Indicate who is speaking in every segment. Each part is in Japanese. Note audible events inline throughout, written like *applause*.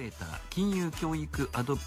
Speaker 1: テーター、金融教育アド、え、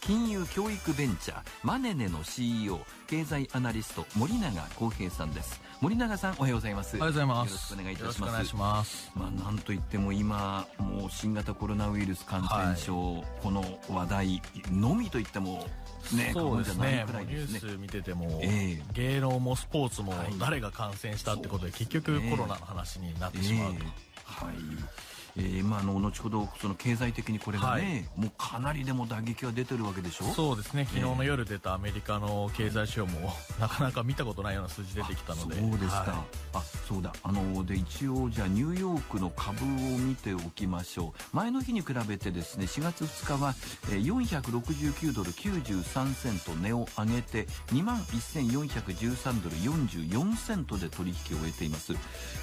Speaker 1: 金融教育ベンチャー、マネネの CEO、経済アナリスト、森永康平さんです。森永さん、おはようございます。おはようございます。よろしくお願いいたします。お願いします。まあ、なんといっても今、もう新型コロナウイルス感染症、はい、この話題のみといっても、ね、そうですね、すねニュー
Speaker 2: ス見てても、えー、芸能もスポーツも誰が感染したってことで、はい、結局コロナの話になってしまうと。えー、はいえ
Speaker 1: ーまあ、あの後ほど
Speaker 2: その経済的にこれがね、はい、もうかなりでも打撃は出てるわけでしょそうですね、昨日の夜出たアメリカの経済指標も、*laughs* なかなか見たことないような数字出てきたので、そうですか、はい、あそう
Speaker 1: だあので、一応、じゃあ、ニューヨークの株を見ておきましょう、前の日に比べてですね4月2日は、え469ドル93セント値を上げて、2万1413ドル44セントで取引を終えています。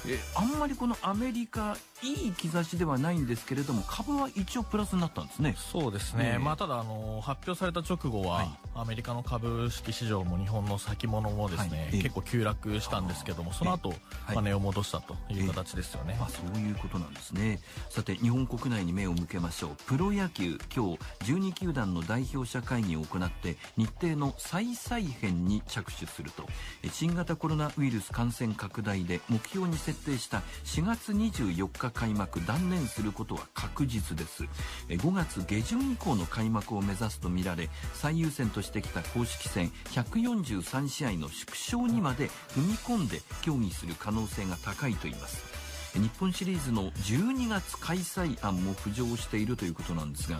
Speaker 1: えあんまりこのアメリカいい兆しではないんですけれども株は一応プラスになったんで
Speaker 2: すねそうですね、ねまあ、ただあの発表された直後は、アメリカの株式市場も日本の先物もですね、はい、結構急落したんですけどもその後は金を戻したという形ですよね、まあ、そういうことなんですねさて日本国内に目を向けまし
Speaker 1: ょうプロ野球今日12球団の代表者会議を行って日程の再再編に着手すると新型コロナウイルス感染拡大で目標に設定した4月24日開幕弾念することは確実です5月下旬以降の開幕を目指すとみられ最優先としてきた公式戦143試合の縮小にまで踏み込んで協議する可能性が高いといいます日本シリーズの12月開催案も浮上しているということなんですが、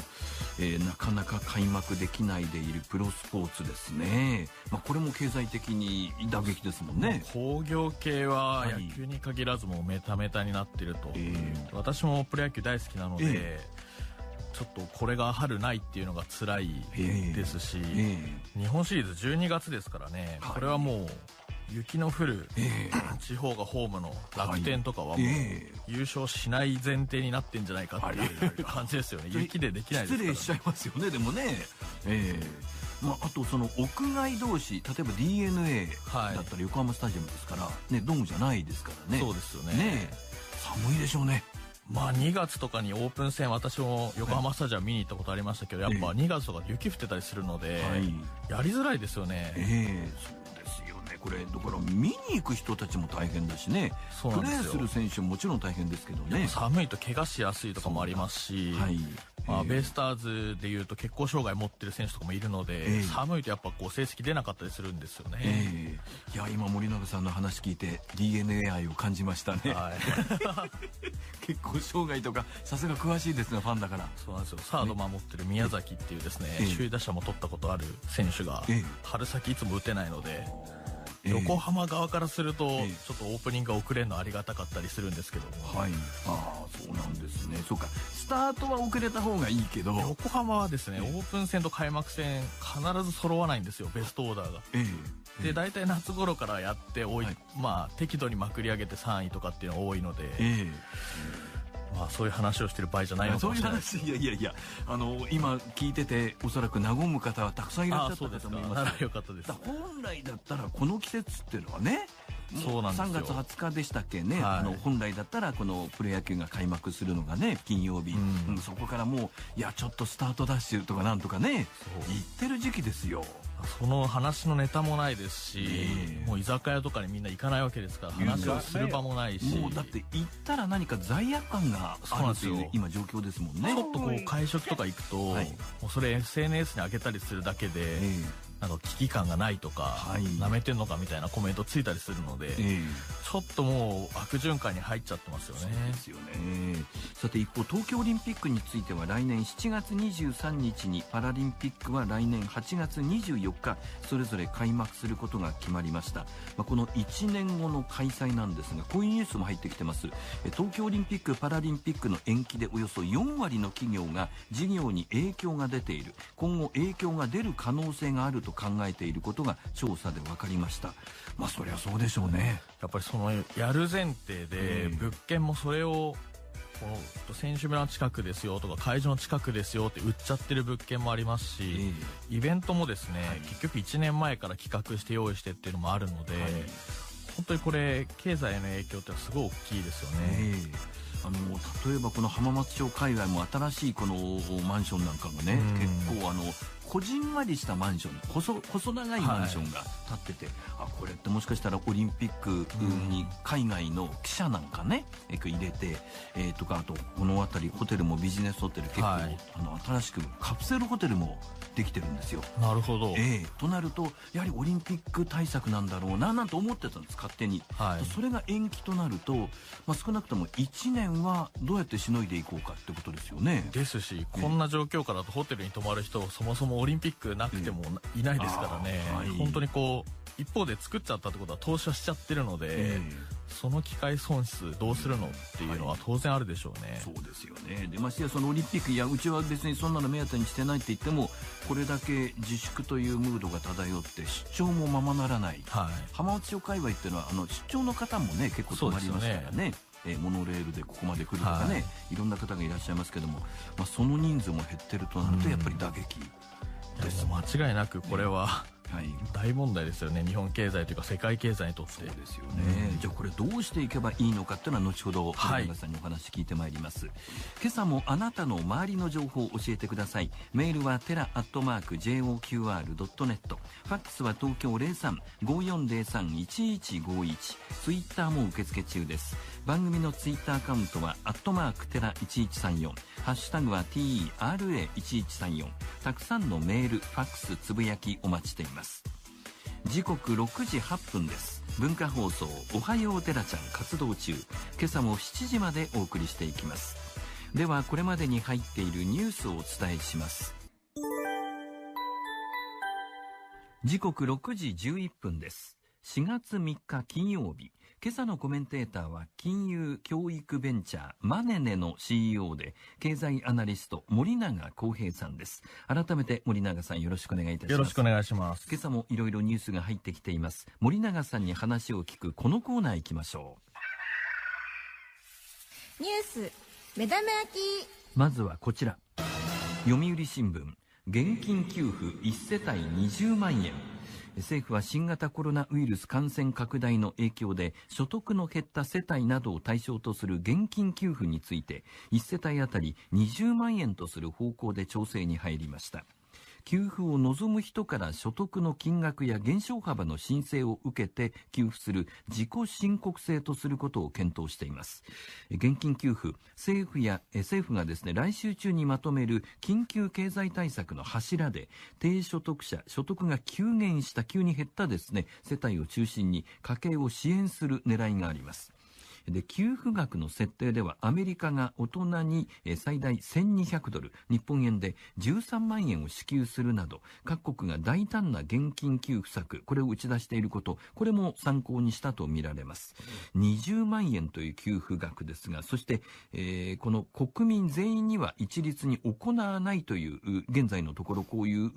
Speaker 1: えー、なかなか開幕できないでいるプロスポーツですね、まあ、これも経済的に打撃です
Speaker 2: もんね工業系は野球に限らずもうメタメタになってると、はい、えー、私もプロ野球大好きなので、えーちょっとこれが春ないっていうのが辛いですし、えーえー、日本シリーズ12月ですからね、はい、これはもう雪の降る、地方がホームの楽天とかはもう、優勝しない前提になってんじゃないかっていう感じですよね、*laughs* 雪でできないです
Speaker 1: から、ね、失礼しちゃいますよね、でもね。えーまあ、あとその屋外
Speaker 2: 同士例えば d n a だったら横浜スタジアムですから、はい、ね、ドームじゃないですからねそうですよね、ね、寒いでしょうねまあ2月とかにオープン戦私も横浜スタジアム見に行ったことありましたけど、やっぱ2月とか雪降ってたりするので、はい、やりづらいですよね、えーこれだから見に行く人たちも大変だしねプレーする
Speaker 1: 選手ももちろん大変ですけど
Speaker 2: ね寒いと怪我しやすいとかもありますし、はいまあ、ベイスターズでいうと血行障害持ってる選手とかもいるので、寒いとやっぱこう成績出なかったりするんですよね、え
Speaker 1: ー、いや今森永さんの話聞いて DNA 愛を感じましたね、は
Speaker 2: い、血 *laughs* 行障害とかさすが詳しいですねファンだからそうなんですよサード守ってる宮崎っていうですね、首位打者も取ったことある選手が、春先いつも打てないので横浜側からすると、ちょっとオープニングが遅れるのありがたかったりするんですけどはいああそうなんですねそうかスタートは遅れた方がいいけど横浜はですね、オープン戦と開幕戦必ず揃わないんですよベストオーダーがで大体夏頃からやっておい、はい、まあ適度にまくり上げて3位とかっていうのが多いのでええまあ、そういう話をしてる場合じゃないのかもしれないそういう話い
Speaker 1: やいやいやあの今聞いてておそらく和む方はたくさんいらっしゃったと思いますよかったです本来だったらこの季節っていうのはねそうなん3月20日でしたっけね、はい、あの本来だったらこのプロ野球が開幕するのがね金曜日、うん、そこからも
Speaker 2: ういやちょっとスタートダッシュとかなんとかね言ってる時期ですよその話のネタもないですし、もう居酒屋とかにみんな行かないわけですから話をする場もないしもうだって行ったら何か罪悪感があるという今状況ですもんねちょっとこう会食とか行くと、はい、もうそれ SNS に上げたりするだけで、なんか危機感がないとか、な、はい、めてんのかみたいなコメントついたりするので、えー、ちょっともう悪循環に入っちゃってますよね。ですよね、えー、さて一方、東京オリンピックについては来
Speaker 1: 年7月23日に、パラリンピックは来年8月24日、それぞれ開幕することが決まりました。まあ、この1年後の開催なんですが、こういうニュースも入ってきてます。東京オリンピック・パラリンピックの延期でおよそ4割の企業が事業に影響が出ている。今後影響が出る可能性があると考えているこ
Speaker 2: とが調査で分かりましたまあそりゃそうでしょうねやっぱりそのやる前提で物件もそれをこの選手村の近くですよとか会場の近くですよって売っちゃってる物件もありますし、イベントもですね、結局1年前から企画して用意してっていうのもあるので、本当にこれ経済への影響ってすごい大きいですよね。あの例えばこの浜松町界隈も新しいこの
Speaker 1: マンションなんかもね、結構あのこじんまりしたマンション細細長いマンションが建ってて、はい、あこれってもしかしたらオリンピックに海外の記者なんかね、うん、入れて、えー、とかあとこの辺りホテルもビジネスホテル結構、はい、あの新しくカプセルホテルもできてるんですよ。なるほど、えー、となるとやはりオリンピック対策なんだろうななんて思ってたんです勝手に、はい、それが延期となると、まあ、少なくとも1年はどうやってしのいでいこうかってことですよね。ですし
Speaker 2: こんな状況からとホテルに泊まる人そもそもオリンピックなくてもいないですからね、うんはい、本当にこう一方で作っちゃったってことは投資はしちゃってるので、うん、その機会損失どうするのっていうのは当然あるでしょうね、はい、そうですよねでましてやそのオリンピックいやうち
Speaker 1: は別にそんなの目当てにしてないって言ってもこれだけ自粛というムードが漂って出張もままならない、はい、浜松町界隈っていうのはあの出張の方もね結構止まりますからねえー、モノレールでここまで来るとかね、はい、いろんな方がいらっしゃいますけども、まあ、その人
Speaker 2: 数も減ってるとなるとやっぱり打撃です、うん、間違いなくこれは、ね、はい、大問題ですよね日本経済というか世界経済にとってそうですよね、うん、じゃあこれどうしていけばい
Speaker 1: いのかっていうのは後ほど皆、さんにお話聞いてまいります、今朝もあなたの周りの情報を教えてくださいメールはテラアットマーク JOQR.net ファックスは東京0354031151ツイッターも受付中です番組のツイッターアカウントはアットマークテラ1134ハッシュタグは TERA1134 たくさんのメールファックスつぶやきお待ちしていますます時刻6時8分です文化放送おはようちゃん活動中今朝も7時までお送りしていきますではこれまでに入っているニュースをお伝えします時刻6時11分です4月3日金曜日今朝のコメンテーターは金融教育ベンチャーマネネの CEO で経済アナリスト森永康平さんです。改めて森永さんよろしくお願いいたします。よろしくお願いします。今朝もいろいろニュースが入ってきています。森永さんに話を聞くこのコーナー行きましょう。
Speaker 2: ニュース、目玉焼き。
Speaker 1: まずはこちら。読売新聞、現金給付1世帯20万円。政府は新型コロナウイルス感染拡大の影響で所得の減った世帯などを対象とする現金給付について1世帯当たり20万円とする方向で調整に入りました。給付を望む人から所得の金額や減少幅の申請を受けて給付する自己申告制とすることを検討しています。現金給付、政府や、政府がですね、来週中にまとめる緊急経済対策の柱で、低所得者、所得が急減した、急に減ったですね、世帯を中心に家計を支援する狙いがあります。で、給付額の設定ではアメリカが大人に最大1200ドル、日本円で13万円を支給するなど、各国が大胆な現金給付策、これを打ち出していること、これも参考にしたとみられます。20万円という給付額ですが、そして、えー、この国民全員には一律に行わないという、現在のところこういう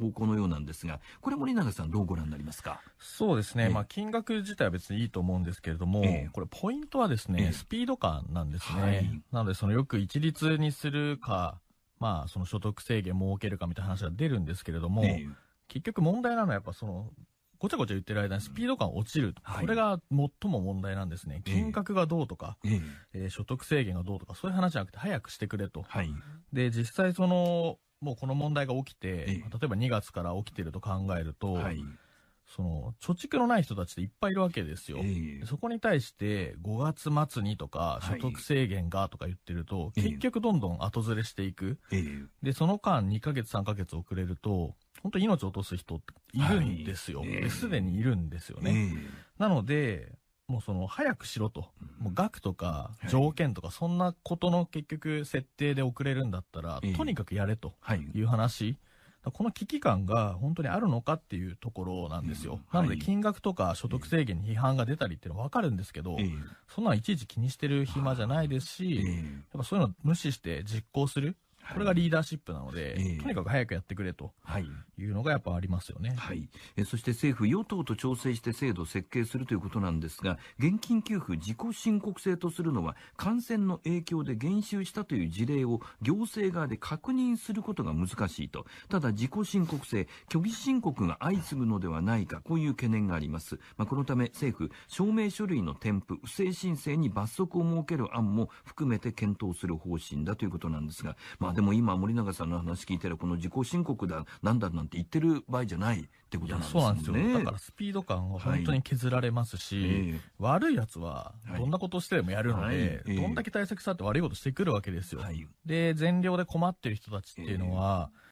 Speaker 1: 方向のようなんですが、これ森永さんどう
Speaker 2: ご覧になりますかそうですね、えー、まあ金額自体は別にいいと思うんですけれども、えー、これポイントはですね、スピード感なんですね。はい、なので、そのよく一律にするか、まあ、その所得制限設けるかみたいな話が出るんですけれども、結局問題なのはやっぱその、ごちゃごちゃ言ってる間にスピード感落ちる。はい、これが最も問題なんですね。金額がどうとか、えー、えー、所得制限がどうとか、そういう話じゃなくて早くしてくれと。はい、で、実際その、もうこの問題が起きて、えー、例えば2月から起きてると考えると、はい、その、貯蓄のない人たちっていっぱいいるわけですよ。えー、そこに対して、5月末にとか、所得制限がとか言ってると、はい、結局どんどん後ずれしていく。えー、で、その間2ヶ月3ヶ月遅れると、本当命を落とす人っているんですよ。す、で、にいるんですよね。なので、もうその、早くしろと。もう額とか条件とか、そんなことの結局設定で遅れるんだったら、とにかくやれという話。はいこの危機感が本当にあるのかっていうところなんですよ。うんはい、なので、金額とか所得制限に批判が出たりっていうのは分かるんですけど、えー、そんなんいちいち気にしてる暇じゃないですし、えー、やっぱそういうの無視して実行するこれがリーダーシップなので、とにかく早くやってくれというのがやっぱありますよね、はい、えそ
Speaker 1: して政府、与党と調整して制度を設計するということなんですが現金給付自己申告制とするのは感染の影響で減収したという事例を行政側で確認することが難しいとただ、自己申告制虚偽申告が相次ぐのではないかこういう懸念があります、まあ、このため政府証明書類の添付不正申請に罰則を設ける案も含めて検討する方針だということなんですが、まあでも今、森永さんの話聞いたら、この自己申告だ、なんだなんて言ってる場合じゃないってことなんですね。そうなんですよ。だからス
Speaker 2: ピード感を本当に削られますし、はい悪い奴は、どんなことしてでもやるので、はいどんだけ対策さって悪いことしてくるわけですよ。はい、で、善良で困ってる人たちっていうのは、えー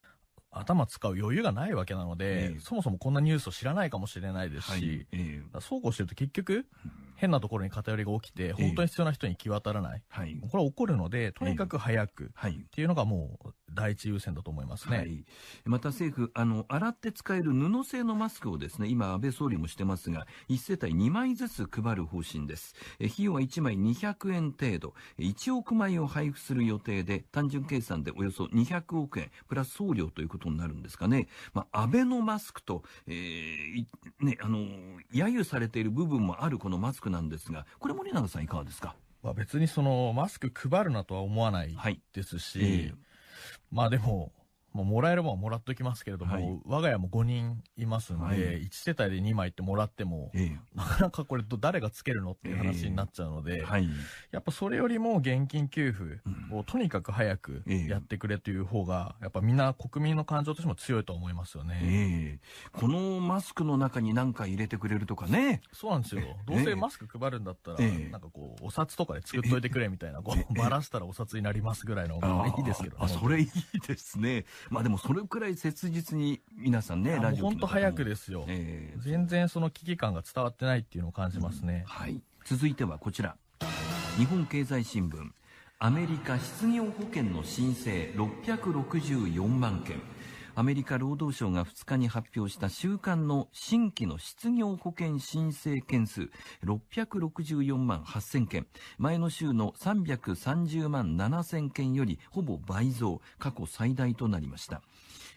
Speaker 2: 頭使う余裕がないわけなので、えー、そもそもこんなニュースを知らないかもしれないですし、はいえー、そうこうしてると結局、うん変なところに偏りが起きて、本当に必要な人に行き渡らない。はい、これは起こるので、とにかく早く、はい、っていうのがもう第一優先だと思いますね。はい、また政府、あの、洗って使える布製のマスクをで
Speaker 1: すね、今安倍総理もしてますが、1世帯2枚ずつ配る方針です。え費用は1枚200円程度、1億枚を配布する予定で、単純計算でおよそ200億円、プラス送料ということになるんですかね。まあ、安倍のマスクと、えー、ね、あの、揶揄されている部分もあるこのマスクなんですが、これ、森永さん、いかがで
Speaker 2: すか。まあ、別にそのマスク配るなとは思わないですし、はいえー、まあでも、もうもらえるもんはもらっときますけれども、はい、我が家も5人いますので、はい、1世帯で2枚ってもらっても、ええ、なかなかこれ誰がつけるのっていう話になっちゃうので、えはい、やっぱそれよりも現金給付をとにかく早くやってくれという方が、やっぱみんな国民の感情としても強いと思いますよね。このマスクの中に何か入れてくれるとかね。そうなんですよ。どうせマスク配るんだったら、なんかこう、お札とかで作っといてくれみたいな、こう、ばらしたらお札になりますぐらいの、いいですけどね。あ、それ
Speaker 1: いいですね。まあでもそれくらい切実に皆さんね、ラジオ本当早くですよ、え
Speaker 2: ー、全然その危機感が伝わってないっていうのを感じますね。うん、はい。続いてはこちら。
Speaker 1: 日本経済新聞。アメリカ失業保険の申請664万件。アメリカ労働省が2日に発表した週間の新規の失業保険申請件数664万8000件、前の週の330万7000件よりほぼ倍増、過去最大となりました。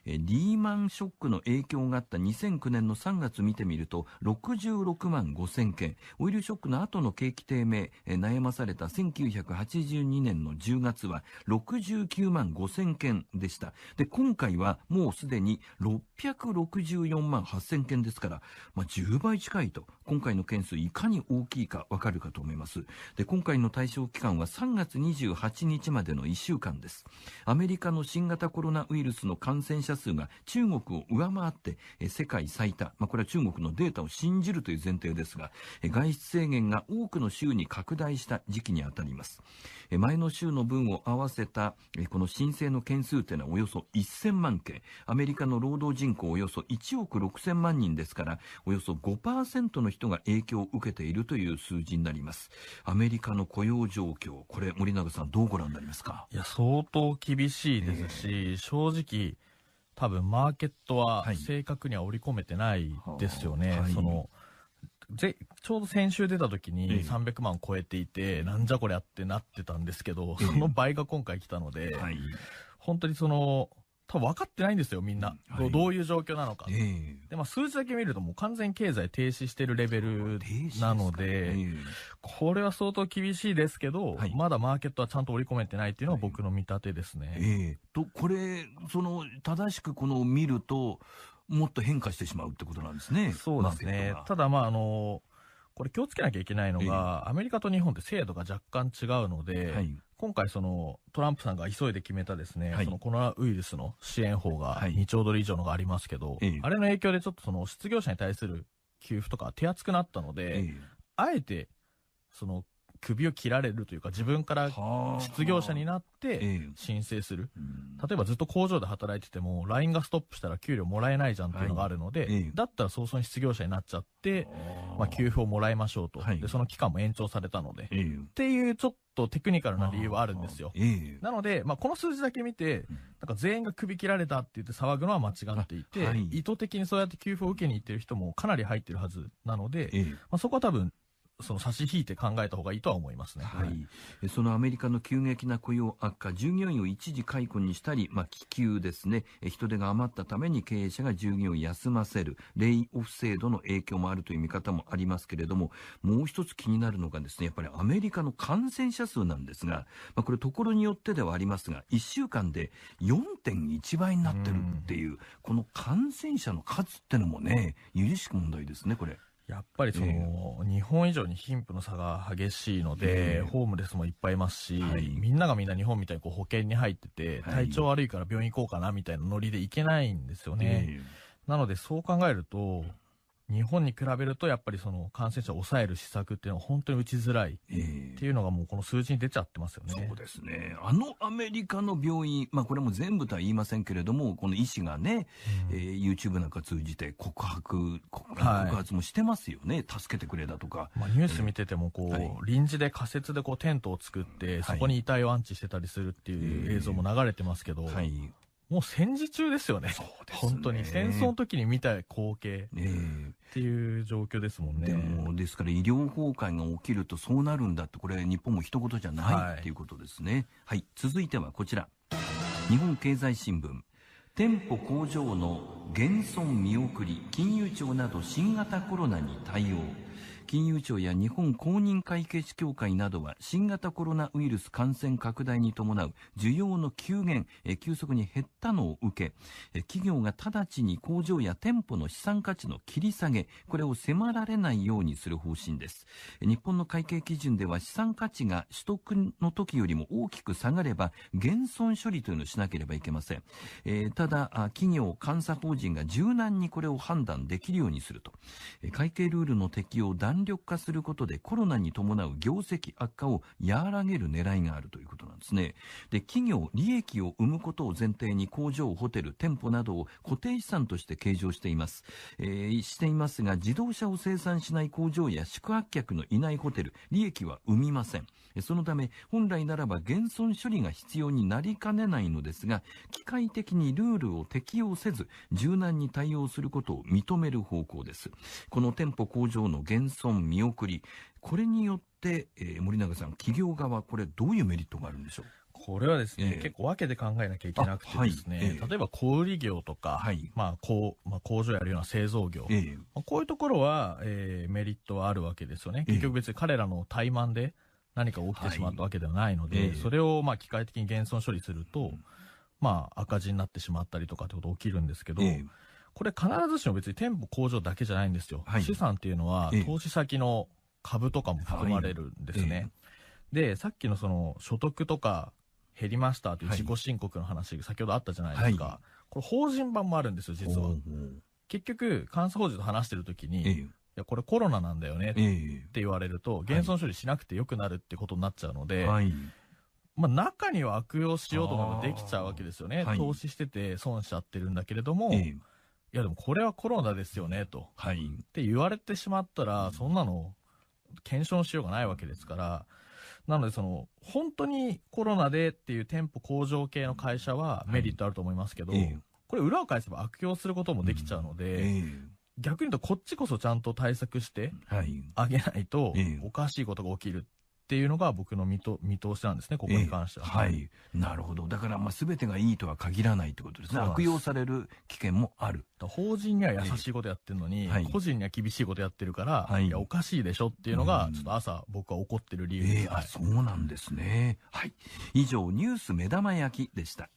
Speaker 1: リーマンショックの影響があった2009年の3月見てみると、66万5000件。オイルショックの後の景気低迷、悩まされた1982年の10月は69万5000件でした。で、今回はもうすでに664万8000件ですから、まあ、10倍近いと、今回の件数いかに大きいかわかるかと思います。で、今回の対象期間は3月28日までの1週間です。アメリカの新型コロナウイルスの感染者者数が中国を上回って、え世界最多、まあ、これは中国のデータを信じるという前提ですが、え外出制限が多くの州に拡大した時期にあたります。え前の週の分を合わせた、えこの申請の件数というのはおよそ1000万件、アメリカの労働人口およそ1億6000万人ですから、およそ5%の人が影響を受けているという数字になります。アメリカ
Speaker 2: の雇用状況、これ森永さんどうご覧になりますかいや、相当厳しいですし、えー、正直、多分マーケットは正確には織り込めてないですよね。はいはい、そのぜちょうど先週出た時に300万超えていて、えなんじゃこりゃってなってたんですけど、えその倍が今回来たので、はい、本当にその、多分分かってないんですよ、みんな。うんはい、どういう状況なのか。えー、で、まあ、数字だけ見るともう完全経済停止してるレベルなので、でね、これは相当厳しいですけど、はい、まだマーケットはちゃんと織り込めてないっていうのは僕の見立てですね。はい、ええー、と、これ、その、正しくこの見ると、もっと変化してしまうってことなんですね。そうですね。ただ、まあ、あの、これ気をつけなきゃいけないのが、えー、アメリカと日本って制度が若干違うので、はい、今回そのトランプさんが急いで決めたですね、はい、そのコロナウイルスの支援法が2兆ドル以上のがありますけど、はい、あれの影響でちょっとその失業者に対する給付とか手厚くなったので、あえてその首を切られるというか、自分から失業者になって申請する。例えばずっと工場で働いてても、LINE がストップしたら給料もらえないじゃんっていうのがあるので、だったら早々に失業者になっちゃって、まあ、給付をもらいましょうと、で、その期間も延長されたので、っていうちょっとテクニカルな理由はあるんですよ。なので、まあ、この数字だけ見て、なんか全員が首切られたって言って騒ぐのは間違っていて、意図的にそうやって給付を受けに行ってる人もかなり入ってるはずなので、まそこは多分その差し引いて考えた方がいいとは思いますね。はい。そのアメリカの急激な雇用悪化、従業員を一時解雇にしたり、まあ、
Speaker 1: 気球ですね、人手が余ったために経営者が従業員を休ませる、レイオフ制度の影響もあるという見方もありますけれども、もう一つ気になるのがですね、やっぱりアメリカの感染者数なんですが、まあ、これところによってではありますが、1週間で4.1倍になってるっていう、うこの感染者の数ってのもね、許しく
Speaker 2: 問題ですね、これ。やっぱりその、えー、日本以上に貧富の差が激しいので、えー、ホームレスもいっぱいいますし、はい、みんながみんな日本みたいにこう保険に入ってて、はい、体調悪いから病院行こうかなみたいなノリで行けないんですよね。えー、なのでそう考えると、日本に比べるとやっぱりその感染者を抑える施策っていうのは本当に打ちづらいっていうのがもうこの数字に出ちゃってますよね。えー、そ
Speaker 1: うですね。あのアメリカの病院、まあこれも全部とは言いませんけれども、この医師がね、うん、えー、YouTube なんか通じて告白、告発
Speaker 2: もしてますよね。はい、助けてくれだとか。まあニュース見ててもこう、はい、臨時で仮設でこうテントを作って、そこに遺体を安置してたりするっていう映像も流れてますけど、はい、はいもう戦時中ですよね。そうですね。本当に。戦争の時に見た光景。ええ。っていう状況ですも
Speaker 1: んね。でも、ですから医療崩壊が起きるとそうなるんだって、これ日本も一言じゃないっていうことですね。はい、はい、続いてはこちら。日本経済新聞。店舗工場の減損見送り、金融庁など新型コロナに対応。金融庁や日本公認会計士協会などは新型コロナウイルス感染拡大に伴う需要の急減、え急速に減ったのを受け、え企業が直ちに工場や店舗の資産価値の切り下げ、これを迫られないようにする方針です。日本の会計基準では資産価値が取得の時よりも大きく下がれば減損処理というのをしなければいけません。えー、ただ、企業、監査法人が柔軟にこれを判断できるようにすると。会計ルールの適用弾力化することでコロナに伴う業績悪化を和らげる狙いがあるということなんですね。で、企業、利益を生むことを前提に工場、ホテル、店舗などを固定資産として計上しています。えー、していますが、自動車を生産しない工場や宿泊客のいないホテル、利益は生みません。そのため、本来ならば減損処理が必要になりかねないのですが、機械的にルールを適用せず、柔軟に対応することを認める方向です。この店舗工場の減損見送り、これによって、えー、森永さん、
Speaker 2: 企業側、これどういうメリットがあるんでしょうこれはですね、えー、結構分けて考えなきゃいけなくてですね、はいえー、例えば小売業とか、はい、まあこうまあ、工場やるような製造業、えー、まあ、こういうところは、えー、メリットはあるわけですよね。結局別に彼らの怠慢で、何か起きてしまったわけではないので、はいえー、それをまあ機械的に減損処理すると、うん、まあ赤字になってしまったりとかってこと起きるんですけど、えー、これ必ずしも別に店舗工場だけじゃないんですよ。はい、資産っていうのは、投資先の株とかも含まれるんですね。えー、で、さっきのその所得とか減りましたという自己申告の話、はい、先ほどあったじゃないですか。これ法人版もあるんですよ、実は。結局、監査法人と話してるときに、や、これコロナなんだよねって言われると、減損処理しなくてよくなるってことになっちゃうので、はい、まあ、中には悪用しようとかできちゃうわけですよね。投資してて損しちゃってるんだけれども、いやでもこれはコロナですよね、と。はい、って言われてしまったら、そんなの検証しようがないわけですから、なので、その、本当にコロナでっていう店舗向上系の会社はメリットあると思いますけど、これ裏を返せば悪用することもできちゃうので、逆に言うとこっちこそちゃんと対策してあげないと、おかしいことが起きる。っていうのが僕の見と見通しなんですね、ここに関しては、はい。なるほど。だから、まあ、すべてがいいとは限らないってことですね。す悪用される危険もある。法人には優しいことやってるのに、はい、個人には厳しいことやってるから、はい、いや、おかしいでしょっていうのが、ちょっと朝、僕は怒ってる理由です、えー、あ、そうなんですね。はい。以上、ニュース目玉焼きでした。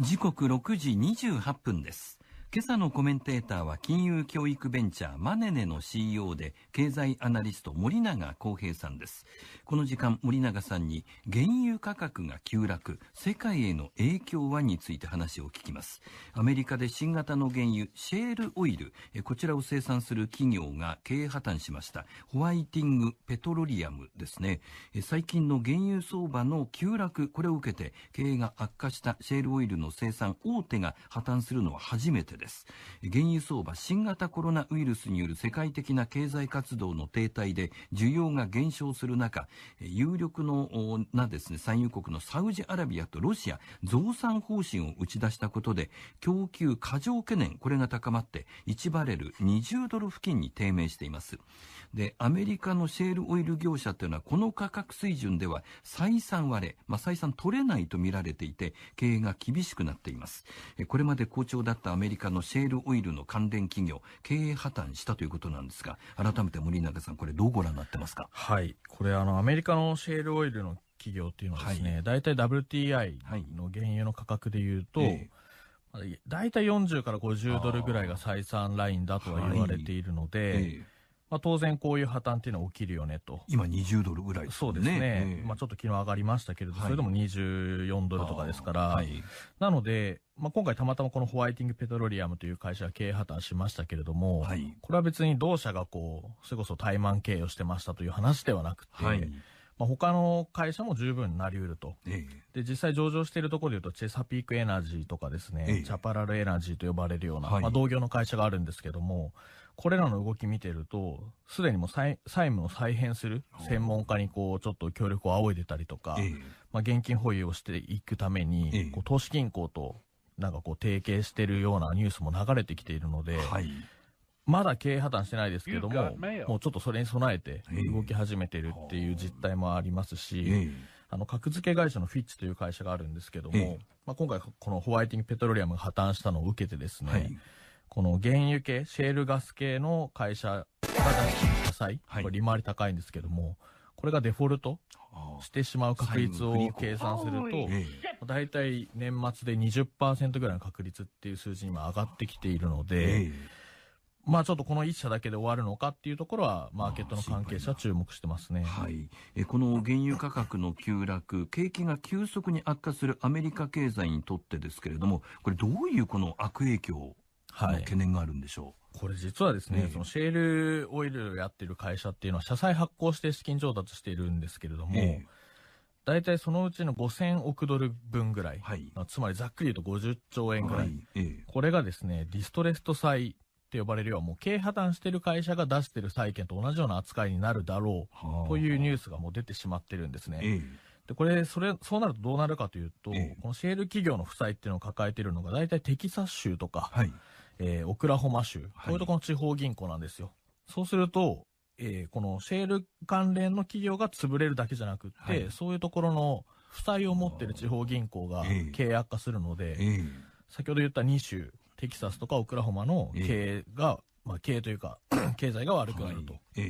Speaker 1: 時刻6時28分です。今朝のコメンテーターは金融教育ベンチャーマネネの CEO で経済アナリスト森永康平さんです。この時間森永さんに原油価格が急落、世界への影響はについて話を聞きます。アメリカで新型の原油シェールオイル、こちらを生産する企業が経営破綻しました。ホワイティングペトロリアムですね。最近の原油相場の急落、これを受けて経営が悪化したシェールオイルの生産大手が破綻するのは初めてです原油相場新型コロナウイルスによる世界的な経済活動の停滞で需要が減少する中有力のなですね産油国のサウジアラビアとロシア増産方針を打ち出したことで供給過剰懸念これが高まって1バレル20ドル付近に低迷していますでアメリカのシェールオイル業者というのはこの価格水準では採算割れ、まあ、採算取れないと見られていて経営が厳しくなっていますこれまで好調だったアメリカのシェールオイルの関連企業、経営破綻したということなんですが、改めて森永さん、これ、どうご覧
Speaker 2: になってますか。はい、これあの、アメリカのシェールオイルの企業っていうのはですね、はい、大体 WTI の原油の価格でいうと、はいえー、大体40から50ドルぐらいが採算ラインだとは言われているので、まあ、当然こういう破綻っていうのは起きるよねと。今20ドルぐらい、ね、そうですね。まあ、ちょっと昨日上がりましたけれど、はい、それでも24ドルとかですから、はい、なので、まあ、今回たまたまこのホワイティングペトロリアムという会社は経営破綻しましたけれども、はい、これは別に同社がこう、それこそ怠慢経営をしてましたという話ではなくて、はい、まあ、他の会社も十分なり得ると、ええ、で、実際上場しているところでいうと、チェサピークエナジーとかですね、え、チャパラルエナジーと呼ばれるような、はい、まあ、同業の会社があるんですけども、これらの動き見てると、すでにもう債務を再編する専門家にこう、ちょっと協力を仰いでたりとか、ええ、まあ、現金保有をしていくために、え、こう投資銀行となんかこう提携してるようなニュースも流れてきているので、はい、まだ経営破綻してないですけども、もうちょっとそれに備えて動き始めてるっていう実態もありますし、あの、格付け会社のフィッチという会社があるんですけども、まあ、今回このホワイティングペトロリアムが破綻したのを受けてですね、はいこの原油系、シェールガス系の会社が出している際、はい、利回り高いんですけども、これがデフォルトしてしまう確率を計算すると、大体年末で20%ぐらいの確率っていう数字に今上がってきているので、まあちょっとこの1社だけで終わるのかっていうところは、マーケットの関係者注目してますね。はい。え、この原油価格の急落、景気が急速
Speaker 1: に悪化するアメリカ経済にとってですけれども、これどういうこの悪影響はい、懸念があるんでしょ
Speaker 2: う。これ実はですね、そのシェールオイルをやってる会社っていうのは、社債発行して資金調達しているんですけれども、大体そのうちの5000億ドル分ぐらい、はい、つまりざっくり言うと50兆円ぐらい、はいこれがですね、ディストレスト債って呼ばれるようもう経営破綻してる会社が出してる債券と同じような扱いになるだろうというニュースがもう出てしまってるんですね。でこれそれ、そうなるとどうなるかというと、このシェール企業の負債っていうのを抱えているのが、大体テキサス州とか、はいえー、オクラホマ州、こういうところの地方銀行なんですよ。はい、そうすると、えー、このシェール関連の企業が潰れるだけじゃなくて、はい、そういうところの負債を持ってる地方銀行が経営悪化するので、えー、先ほど言った2州、テキサスとかオクラホマの経営が、えー、まあ、経営というか、*clears throat* 経済が悪くなると。はい、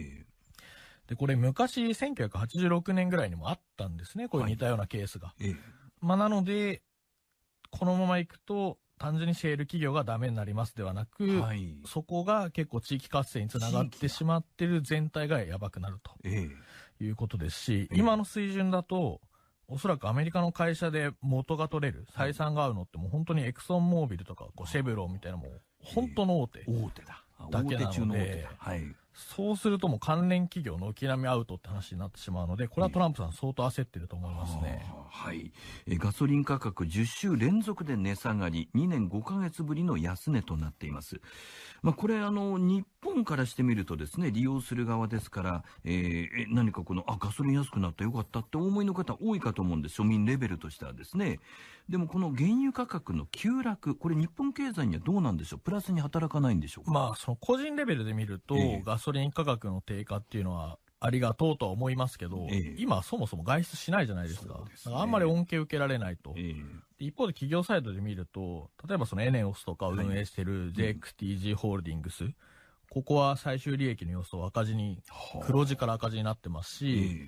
Speaker 2: で、これ昔1986年ぐらいにもあったんですね、こういう似たようなケースが。まあ、なので、このまま行くと、単純にシェール企業がダメになりますではなく、はい、そこが結構地域活性につながってしまってる全体がやばくなると、いうことですし、え、今の水準だと、おそらくアメリカの会社で元が取れる、採算が合うのってもう本当にエクソンモービルとか、こうシェブローみたいなも本当の大手。大手だ。大手なので、はい、そうするともう関連企業の軒並みアウトって話になってしまうので、これはトランプさん相当焦ってると思いますね。はい。
Speaker 1: えガソリン価格10週連続で値下がり、2年5ヶ月ぶりの安値となっています。まあ、これあの、日本からしてみるとですね、利用する側ですから、えー、何かこの、あ、ガソリン安くなったよかったって思いの方多いかと思うんです。庶民レベルとしてはですね。でもこの原油価格の急落、これ日本経済にはどうなんでしょうプラス
Speaker 2: に働かないんでしょうかまあ、その個人レベルで見ると、えー、ガソリン価格の低下っていうのは、ありがとうとは思いますけど、え今そもそも外出しないじゃないですか。すね、あんまり恩恵受けられないと、え一方で企業サイドで見ると、例えばそのエネオスとかを運営している JXTG ホールディングス、はいここは最終利益の予想赤字に、黒字から赤字になってますし、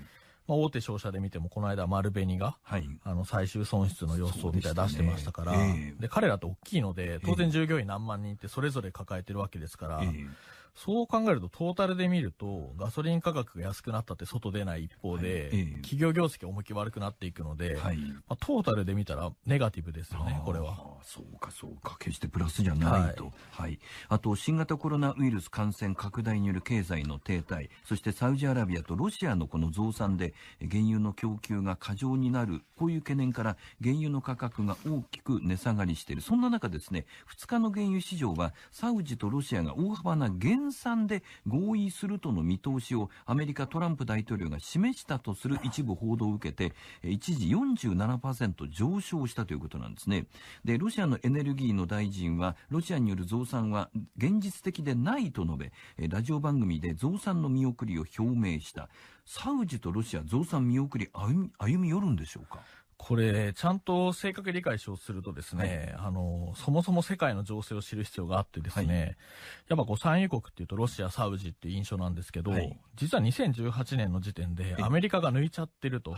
Speaker 2: まあ、大手商社で見ても、この間、丸紅が、はい、あの、最終損失の予想みたいな出してましたから、で、ねえー、彼らって大きいので、当然従業員何万人ってそれぞれ抱えてるわけですから、えーそう考えると、トータルで見ると、ガソリン価格が安くなったって外出ない一方で、はいえー、企業業績重き悪くなっていくので、はい、まあ、トータルで見たらネガティブですよね、これは。そうか、そう
Speaker 1: か。決してプラスじゃないと。はい、はい。あと、新型コロナウイルス感染拡大による経済の停滞、そしてサウジアラビアとロシアのこの増産で、原油の供給が過剰になる、こういう懸念から、原油の価格が大きく値下がりしている。そんな中ですね、2日の原油市場は、サウジとロシアが大幅な減減産で合意するとの見通しをアメリカトランプ大統領が示したとする一部報道を受けて、一時47%上昇したということなんですね。で、ロシアのエネルギーの大臣は、ロシアによる増産は現実的でないと述べ、ラジオ番組で増産の見送りを表明
Speaker 2: した。サウジとロシア増産見送り歩み寄るんでしょうかこれ、ちゃんと正確理解をするとですね、はい、あの、そもそも世界の情勢を知る必要があってですね、はい、やっぱこう産油国っていうとロシア、サウジっていう印象なんですけど、はい、実は2018年の時点でアメリカが抜いちゃってると。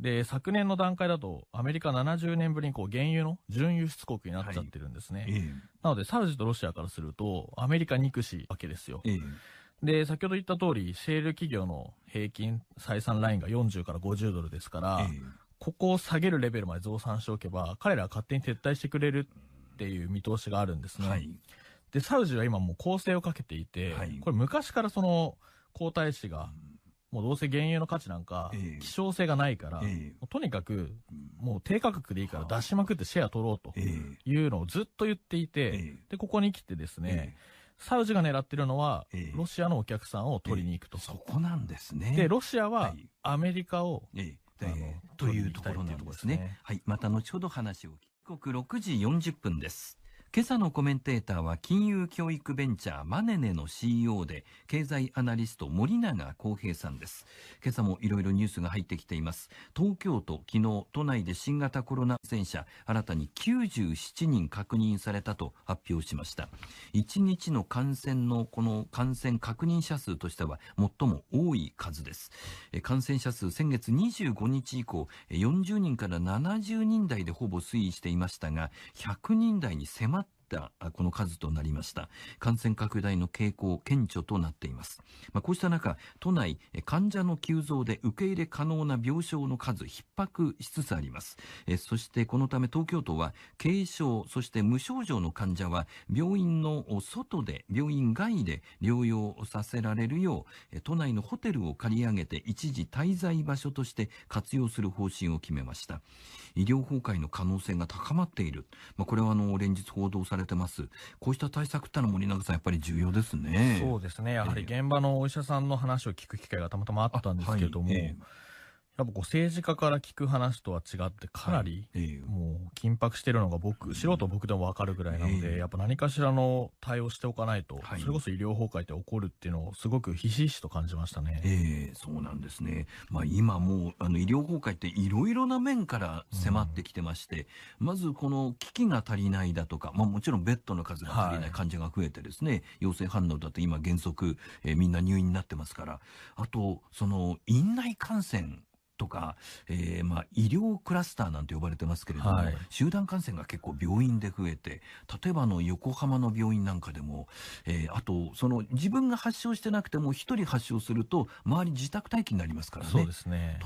Speaker 2: で、昨年の段階だと、アメリカ70年ぶりにこう、原油の準輸出国になっちゃってるんですね。なので、サウジとロシアからすると、アメリカ憎しわけですよ。で、先ほど言った通り、シェール企業の平均採算ラインが40から50ドルですから、ここを下げるレベルまで増産しておけば、彼らは勝手に撤退してくれるっていう見通しがあるんですね。はい、で、サウジは今もう攻勢をかけていて、はい、これ昔からその皇太子が、もうどうせ原油の価値なんか、希少性がないから、とにかく、もう低価格でいいから出しまくってシェア取ろうというのをずっと言っていて、で、ここに来てですね、サウジが狙ってるのは、ロシアのお客さんを取りに行くと。そこなんですね。で、ロシアはアメリカをえー、というところなんですね。すねはい。
Speaker 1: また後ほど話を。時刻6時40分です。今朝のコメンテーターは金融教育ベンチャーマネネの CEO で経済アナリスト森永康平さんです。今朝もいろいろニュースが入ってきています。東京都昨日都内で新型コロナ感染者新たに97人確認されたと発表しました。1日の感染のこの感染確認者数としては最も多い数です。感染者数先月25日以降40人から70人台でほぼ推移していましたが100人台に迫たこの数となりました。感染拡大の傾向、顕著となっています。まあ、こうした中、都内、患者の急増で受け入れ可能な病床の数、逼迫しつつあります。えそしてこのため東京都は、軽症、そして無症状の患者は、病院の外で、病院外で療養させられるよう、都内のホテルを借り上げて一時滞在場所として活用する方針を決めました。医療崩壊の可能性が高まっている。まあ、これはあの、連日報道されれてます。こうした対策ってのも、森永さん、やっぱり重要ですね。そうですね。やは
Speaker 2: り現場のお医者さんの話を聞く機会がたまたまあったんですけれども、えーえーやっぱこう政治家から聞く話とは違ってかなりもう緊迫してるのが僕、素人僕でもわかるぐらいなので、やっぱ何かしらの対応しておかないと、それこそ医療崩壊って起こるっていうのをすごくひしひしと感じましたね。え
Speaker 1: えー、そうなんですね。まあ今もうあの医療崩壊っていろいろな面から迫ってきてまして、うん、まずこの機器が足りないだとか、まあもちろんベッドの数が足りない患者が増えてですね、はい、陽性反応だと今原則、えー、みんな入院になってますから、あとその院内感染、とか、えーまあ、医療クラスターなんて呼ばれてますけれども、はい、集団感染が結構病院で増えて例えばあの横浜の病院なんかでも、えー、あとその自分が発症してなくても1人発症すると周り自宅待機になりますからねそうですね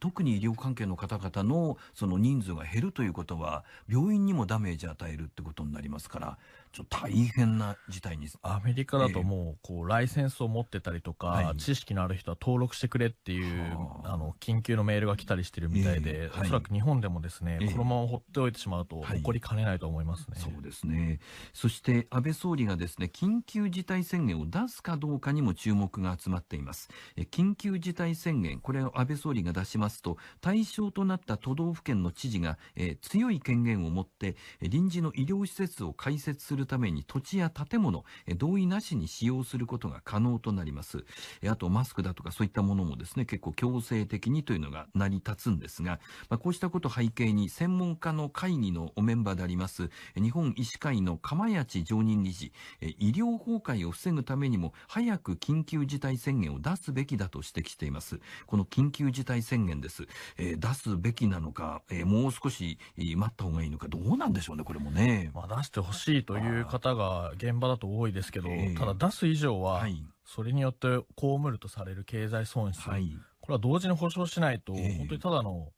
Speaker 1: 特に医療関係の方々のその人数が減るということは病院にもダメージ与えるってことになりますからちょっと大変な
Speaker 2: 事態に。アメリカだともう、こう、ライセンスを持ってたりとか、はい、知識のある人は登録してくれっていう、あの、緊急のメールが来たりしてるみたいで、えーはい、おそらく日本でもですね、えー、このまま放っておいてしまうと、起こりかねないと思いますね。はい、そうですね。そして、安倍総理が
Speaker 1: ですね、緊急事態宣言を出すかどうかにも注目が集まっています。え緊急事態宣言、これを安倍総理が出しますと、対象となった都道府県の知事が、え強い権限を持って、臨時の医療施設を開設するために土地や建物、同意なしに使用することが可能となります。あと、マスクだとかそういったものもですね、結構強制的にというのが成り立つんですが、まあ、こうしたことを背景に専門家の会議のメンバーであります、日本医師会の釜谷常任理事、医療崩壊を防ぐためにも早く緊急事態宣言を出すべきだと指摘しています。この緊急事態宣言です。えー、出すべきなのか、えー、もう少し待った方がいいのか、どうなんでしょうね、これもね。ま出し
Speaker 2: てほしいといういう方が現場だと多いですけど、ただ出す以上は、それによって被るとされる経済損失、はい、これは同時に保証しないと、本当にただの、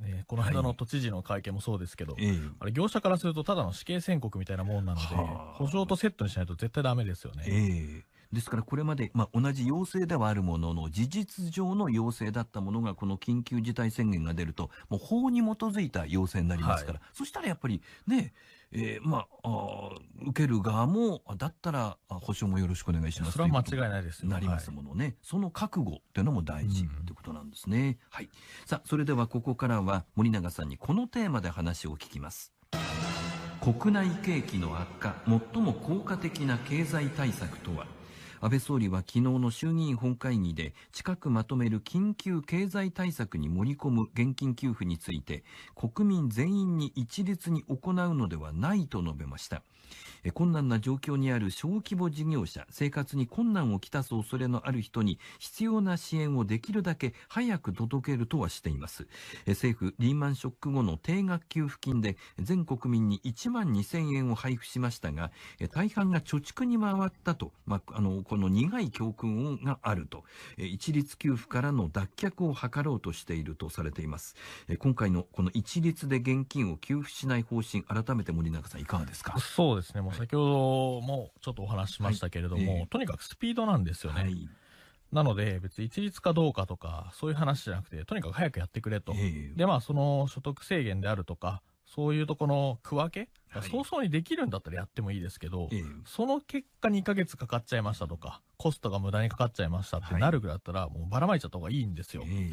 Speaker 2: ね、この間の都知事の会見もそうですけど、はい、あれ業者からするとただの死刑宣告みたいなもんなので、保証とセットにしないと絶対だめですよね。えーですからこれまで、まあ、同じ要請ではあるものの、事実
Speaker 1: 上の要請だったものが、この緊急事態宣言が出ると、もう法に基づいた要請になりますから、はい、そしたらやっぱりね、えー、まああ、受ける側も、だったら保証もよろしくお願いします。それは間違いないですなりますものね、はい、その覚悟っていうのも大事ってことなんですね。うん、はい。さあ、それではここからは森永さんにこのテーマで話を聞きます。国内景気の悪化、最も効果的な経済対策とは安倍総理は昨日の衆議院本会議で近くまとめる緊急経済対策に盛り込む現金給付について国民全員に一律に行うのではないと述べました困難な状況にある小規模事業者生活に困難をきたす恐れのある人に必要な支援をできるだけ早く届けるとはしています政府リーマンショック後の定額給付金で全国民に1万2000円を配布しましたが大半が貯蓄に回ったと、まあ、あのこの苦い教訓があると、一律給付からの脱却を図ろうとしているとされています。今回のこの一律で現
Speaker 2: 金を給付しない方針、改めて森永さんいかがですかそうですね。もう先ほどもちょっとお話しましたけれども、はいえー、とにかくスピードなんですよね。はいなので、別に一律かどうかとか、そういう話じゃなくて、とにかく早くやってくれと。えー、で、まあ、その所得制限であるとか、そういうとこの区分け、はい、早々にできるんだったらやってもいいですけど、えー、その結果2ヶ月かかっちゃいましたとか、コストが無駄にかかっちゃいましたってなるぐらいだったら、もうばらまいちゃった方がいいんですよ。えー、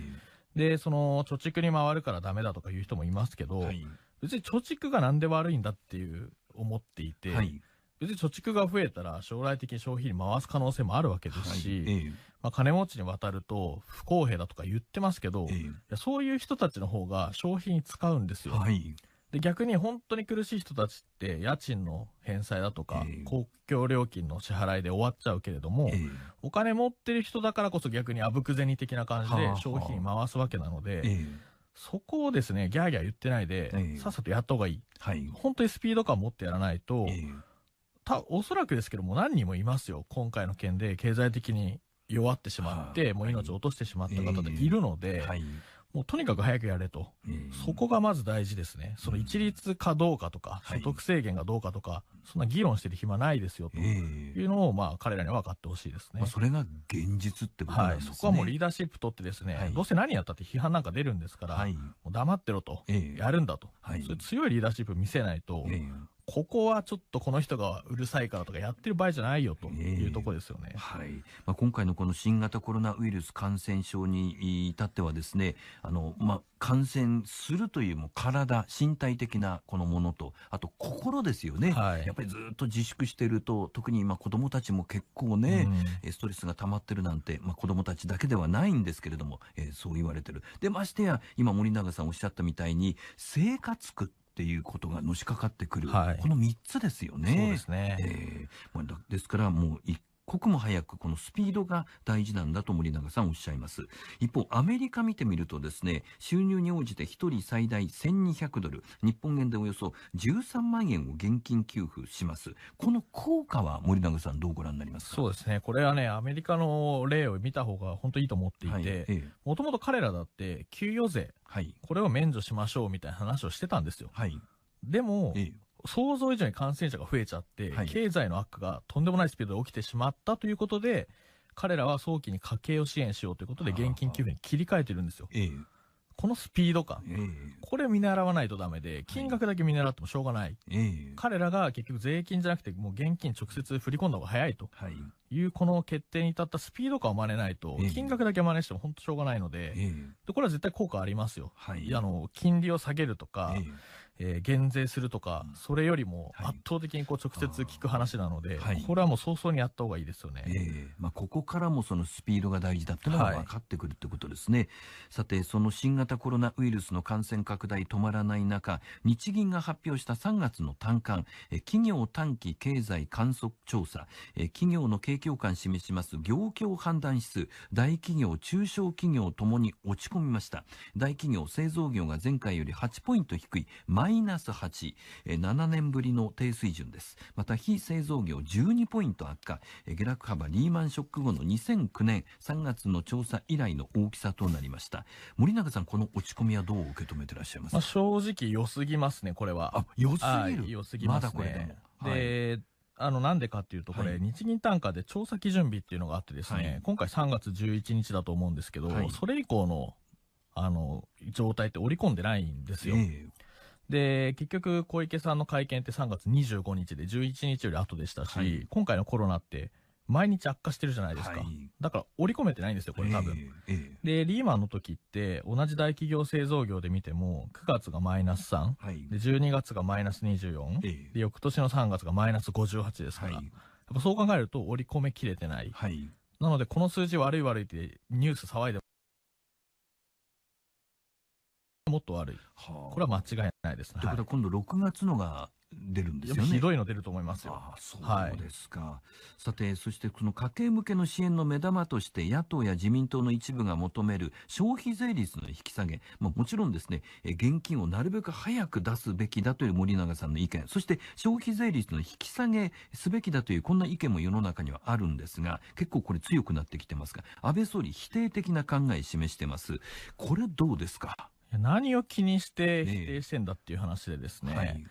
Speaker 2: で、その、貯蓄に回るからダメだとか言う人もいますけど、はい、別に貯蓄がなんで悪いんだっていう思っていて、はい別に貯蓄が増えたら将来的に消費に回す可能性もあるわけですし、はいええ、まあ、金持ちに渡ると不公平だとか言ってますけど、え、そういう人たちの方が消費に使うんですよ。はい、で、逆に本当に苦しい人たちって、家賃の返済だとか、えー、公共料金の支払いで終わっちゃうけれども、えー、お金持ってる人だからこそ逆にあぶく銭的な感じで商品回すわけなので、はあはあえー、そこをですね、ギャーギャー言ってないで、さっさとやった方がいい。はい、本当にスピード感を持ってやらないと、た、おそらくですけども何人もいますよ。今回の件で経済的に弱ってしまって、はあ、もう命を落としてしまった方でいるので、はいもうとにかく早くやれと。そこがまず大事ですね。その一律かどうかとか、所得制限がどうかとか、そんな議論してる暇ないですよというのを、まあ彼らには分かってほしいですね。まあ、それが現実ってことなんですね。はい。そこはもうリーダーシップ取ってですね、はい、どうせ何やったって批判なんか出るんですから、はい、もう黙ってろと、やるんだと、はい、そういう強いリーダーシップ見せないと、ここはちょっとこの人がうるさいからとかやってる場合じゃないよというとこですよね。えー、はい。まあ、今回のこの新型コロナウイルス感染症
Speaker 1: に至ってはですね、あの、まあ、感染するというも体、身体的なこのものと、あと心ですよね。はい、やっぱりずっと自粛してると、特に今子供たちも結構ね、うん、ストレスが溜まってるなんて、まあ、子供たちだけではないんですけれども、えー、そう言われてる。で、ましてや、今森永さんおっしゃったみたいに、生活苦っていうことがのしかかってくる、はい、この3つですよね。そうですね、えーまですからもう刻も早くこのスピードが大事なんだと森永さんおっしゃいます一方アメリカ見てみるとですね収入に応じて1人最大1200ドル日本円でおよそ13万円を現金給付しますこの効果は森
Speaker 2: 永さんどうご覧になりますかそうですねこれはねアメリカの例を見た方が本当いいと思っていてもともと彼らだって給与税、はい、これを免除しましょうみたいな話をしてたんですよ、はい、でも、ええ想像以上に感染者が増えちゃって、はい、経済の悪化がとんでもないスピードで起きてしまったということで、彼らは早期に家計を支援しようということで現金給付に切り替えてるんですよ。えー、このスピード感、えー、これ見習わないとダメで、金額だけ見習ってもしょうがない。えー、彼らが結局税金じゃなくて、もう現金直接振り込んだ方が早いという、この決定に至ったスピード感を真似ないと、金額だけ真似しても本当しょうがないので、これは絶対効果ありますよ。あの金利を下げるとか、えー、減税するとか、それよりも圧倒的にこう直接聞く話なので、はい、これはもう早々にやった方がいいですよね、えー
Speaker 1: まあ、ここからもそのスピードが大事だとていうのが分かってくるってことですね、はい、さて、その新型コロナウイルスの感染拡大止まらない中、日銀が発表した3月の短観、え企業短期経済観測調査、え企業の景況感示します業況判断指数、大企業、中小企業ともに落ち込みました。大企業、製造業が前回より8ポイント低い、ママイナス8、え7年ぶりの低水準です。また、非製造業12ポイント悪化、え下落幅リーマンショック後の2009年3月の調査以来の大きさとなりました。森永さん、この落ち込みはどう受け止めてらっしゃいますか、まあ、正直良すぎ
Speaker 2: ますね、これは。あ、良すぎる良すぎますね。まだこれでも。はい、で、あの、なんでかっていうと、これ、日銀単価で調査基準日っていうのがあってですね、今回3月11日だと思うんですけど、それ以降の、あの、状態って織り込んでないんですよ。で、結局小池さんの会見って3月25日で11日より後でしたし、はい、今回のコロナって毎日悪化してるじゃないですか。はい、だから織り込めてないんですよ、これ多分、えーえー、で、リーマンの時って同じ大企業製造業で見ても9月がマイナス3、はい、で12月がマイナス24、えー、で、翌年の3月がマイナス58ですから、やっぱそう考えると織り込めきれてない。なのでこの数字悪い悪いってニュース騒いでもっと悪い、はあ、これは間違いないです
Speaker 1: ね。ということは、今度6月のが出るんですよね。ひどいの出
Speaker 2: ると思いますよ。あそうで
Speaker 1: すか。はい、さて、そしてこの家計向けの支援の目玉として、野党や自民党の一部が求める消費税率の引き下げ、まあ、もちろんですね、現金をなるべく早く出すべきだという森永さんの意見、そして消費税率の引き下げすべきだという、こんな意見も世の中にはあるんですが、結構これ強くなってきてますが、安倍総理否定的な考え
Speaker 2: 示してます。これどうですかいや何を気にして否定してんだっていう話でですね、はい、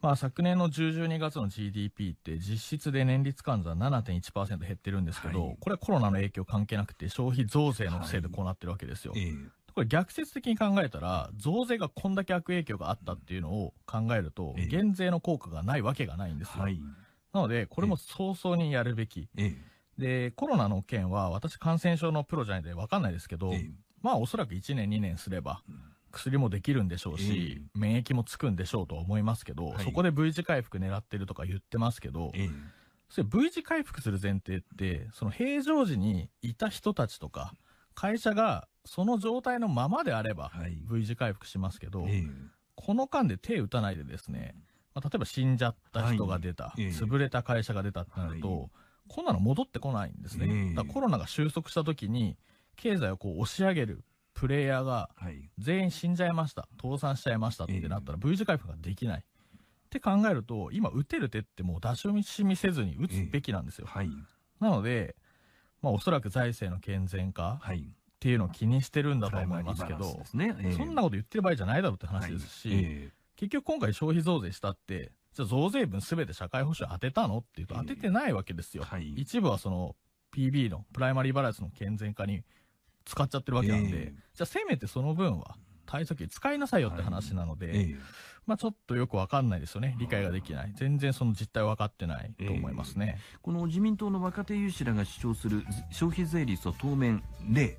Speaker 2: まあ、昨年の1 12月の GDP って実質で年率換算7.1%減ってるんですけど、はい、これはコロナの影響関係なくて消費増税のせいでこうなってるわけですよ。はいこれ逆説的に考えたら、増税がこんだけ悪影響があったっていうのを考えると、減税の効果がないわけがないんですよ。はい、なので、これも早々にやるべき。で、コロナの件は私感染症のプロじゃないでわかんないですけど、まあおそらく1年2年すれば、薬もできるんでしょうし、免疫もつくんでしょうとは思いますけど、はい、そこで V 字回復狙ってるとか言ってますけど、うん、それ V 字回復する前提って、その平常時にいた人たちとか、会社がその状態のままであれば、V 字回復しますけど、はい、この間で手打たないでですね、まあ、例えば死んじゃった人が出た、はい、潰れた会社が出たってなると、こんなの戻ってこないんですね。だコロナが収束した時に、経済をこう押し上げるプレイヤーが、全員死んじゃいました、倒産しちゃいましたってなったら V 字回復ができない。って考えると、今打てる手ってもう出し惜しせずに打つべきなんですよ。えーはい、なので、まあおそらく財政の健全化っていうのを気にしてるんだと思いますけど、ねえー、そんなこと言ってる場合じゃないだろうって話ですし、はいえー、結局今回消費増税したって、じゃあ増税分すべて社会保障当てたのっていうと当ててないわけですよ。はい、一部はその PB のプライマリーバランスの健全化に使っちゃってるわけなんで、えー、じゃあせめてその分は対策使いなさいよって話なので、はいえー、まあちょっとよくわかんないですよね。理解ができない。全然その実態分かってないと思いますね。えー、この自民党の若手有志らが主張する消費税率は当面0。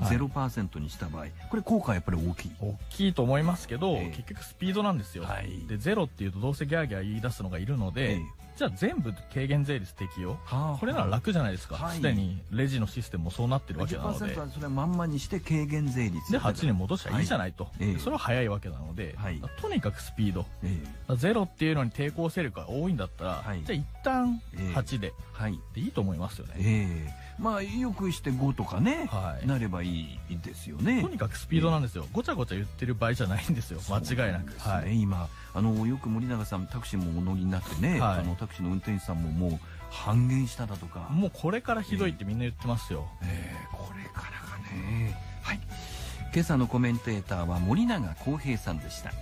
Speaker 2: 0%にした場合、はい、これ効果はやっぱり大きい大きいと思いますけど、えー、結局スピードなんですよ、はい、でゼロっていうとどうせギャーギャー言い出すのがいるので、えー、じゃあ全部軽減税率適用、はあ、これなら楽じゃないですかすで、はい、にレジのシステムもそうなってるわけなので10%は
Speaker 1: それまんまに
Speaker 2: して軽減税率で8に戻したらいいじゃないと、えー、それは早いわけなので、とにかくスピード、ゼロっていうのに抵抗勢力が多いんだったら、じゃあ一旦8で,、はい、でいいと思いますよね、まあよくして5とかね、はい、なればいいですよねとにかくスピードなんですよ、えー、ごちゃごちゃ言ってる場合じゃないんですよ間違いなく、ね、はい、今
Speaker 1: あのよく森永さんタクシーもお乗りになってね、はい、あのタクシーの運転手さんももう半減しただとかもうこれからひどいってみんな言ってますよ、えー、これからがねはい今朝のコメンテーターは森永康平さんでした